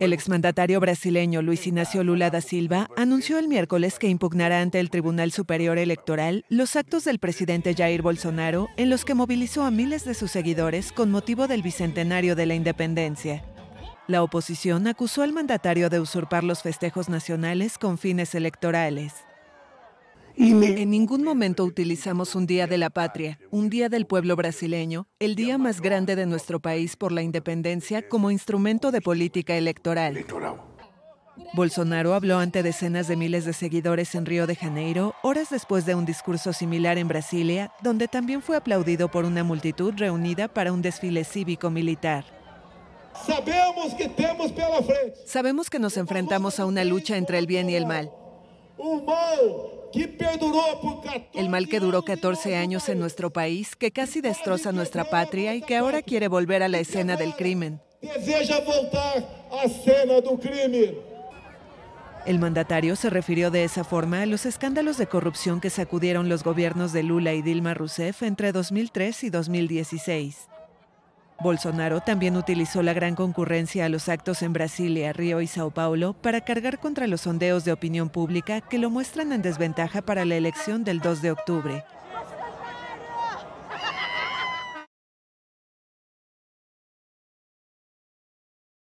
E el exmandatario brasileño Luis Ignacio Lula da Silva anunció el miércoles que impugnará ante el Tribunal Superior Electoral los actos del presidente Jair Bolsonaro en los que movilizó a miles de sus seguidores con motivo del bicentenario de la independencia. La oposición acusó al mandatario de usurpar los festejos nacionales con fines electorales. En ningún momento utilizamos un Día de la Patria, un Día del Pueblo Brasileño, el día más grande de nuestro país por la independencia, como instrumento de política electoral. Bolsonaro habló ante decenas de miles de seguidores en Río de Janeiro, horas después de un discurso similar en Brasilia, donde también fue aplaudido por una multitud reunida para un desfile cívico-militar. Sabemos que Sabemos que nos enfrentamos a una lucha entre el bien y el mal el mal que duró 14 años en nuestro país, que casi destroza nuestra patria y que ahora quiere volver a la escena del crimen. El mandatario se refirió de esa forma a los escándalos de corrupción que sacudieron los gobiernos de Lula y Dilma Rousseff entre 2003 y 2016. Bolsonaro también utilizó la gran concurrencia a los actos en Brasilia, Río y Sao Paulo para cargar contra los sondeos de opinión pública que lo muestran en desventaja para la elección del 2 de octubre.